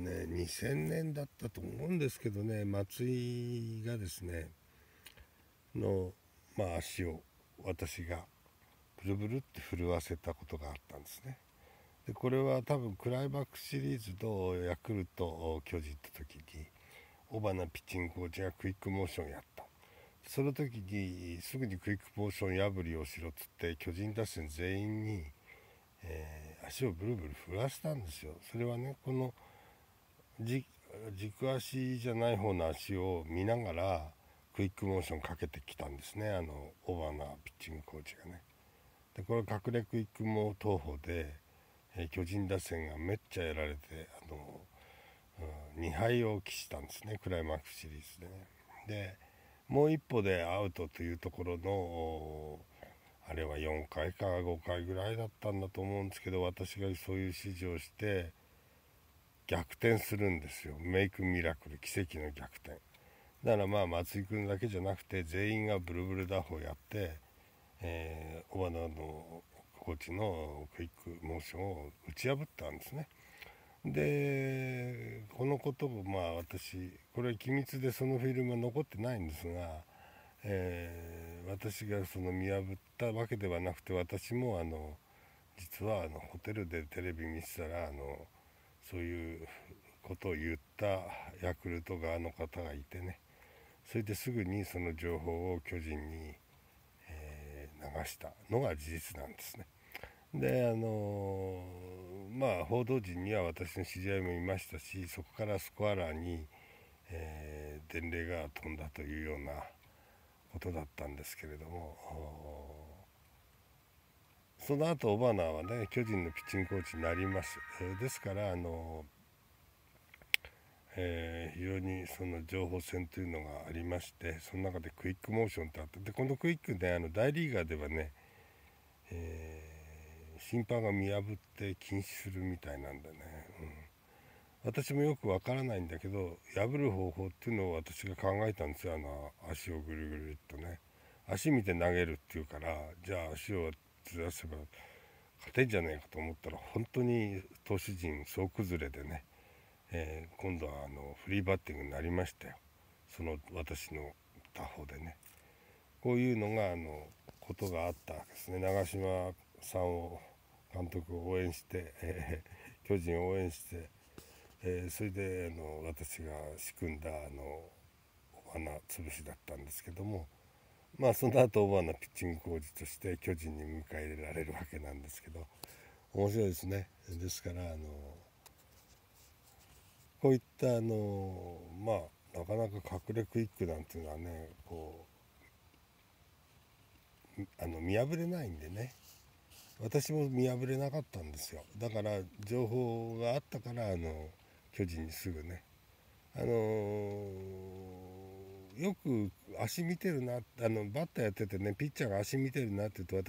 ね2000年だったと思うんですけどね松井がですねの、まあ、足を私がブルブルって震わせたことがあったんですね。でこれは多分クライマックスシリーズとヤクルト巨人って時に尾花ピッチングコーチがクイックモーションやったその時にすぐにクイックモーション破りをしろっつって巨人打線全員に、えー、足をブルブル震わせたんですよそれはねこの軸足じゃない方の足を見ながらクイックモーションかけてきたんですねあのオーバーピッチングコーチがね。でこれ隠れクイックモー投法で、えー、巨人打線がめっちゃやられてあの、うん、2敗を喫したんですねクライマックスシリーズでね。でもう一歩でアウトというところのあれは4回か5回ぐらいだったんだと思うんですけど私がそういう指示をして逆転するんですよメイクミラクル奇跡の逆転だからまあ松井君だけじゃなくて全員がブルブル打法やって、えー、小花のコーチのクイックモーションを打ち破ったんですねでこのことをまあ私これは機密でそのフィルムは残ってないんですが、えー、私がその見破ったわけではなくて私もあの実はあのホテルでテレビ見せたらあの。そういうことを言ったヤクルト側の方がいてねそれですぐにその情報を巨人に、えー、流したのが事実なんですね。であのー、まあ報道陣には私の知り合いもいましたしそこからスコアラーに、えー、伝令が飛んだというようなことだったんですけれどもその後オバナはね巨人のピッチングコーチになります、えー、ですからあの、えー、非常にその情報戦というのがありましてその中でクイックモーションってあってでこのクイックねあの大リーガーではね、えー、審判が見破って禁止するみたいなんだね、うん、私もよくわからないんだけど破る方法っていうのを私が考えたんですよあの足をぐるぐるっとね足見て投げるっていうからじゃあ足をずらせば勝てんじゃねえかと思ったら本当に投手陣総崩れでね、えー、今度はあのフリーバッティングになりましたよその私の他方でねこういうのがあのことがあったわけですね長嶋さんを監督を応援して、えー、巨人を応援して、えー、それであの私が仕組んだあのお潰しだったんですけども。まあ、その後オーバーなピッチングコーチとして巨人に迎え入れられるわけなんですけど面白いですね。ですからあのこういったあのまあなかなか隠れクイックなんていうのはねこうあの見破れないんでね私も見破れなかったんですよだから情報があったからあの巨人にすぐねあのよく足見てるなあのバッターやっててねピッチャーが足見てるなって言うと私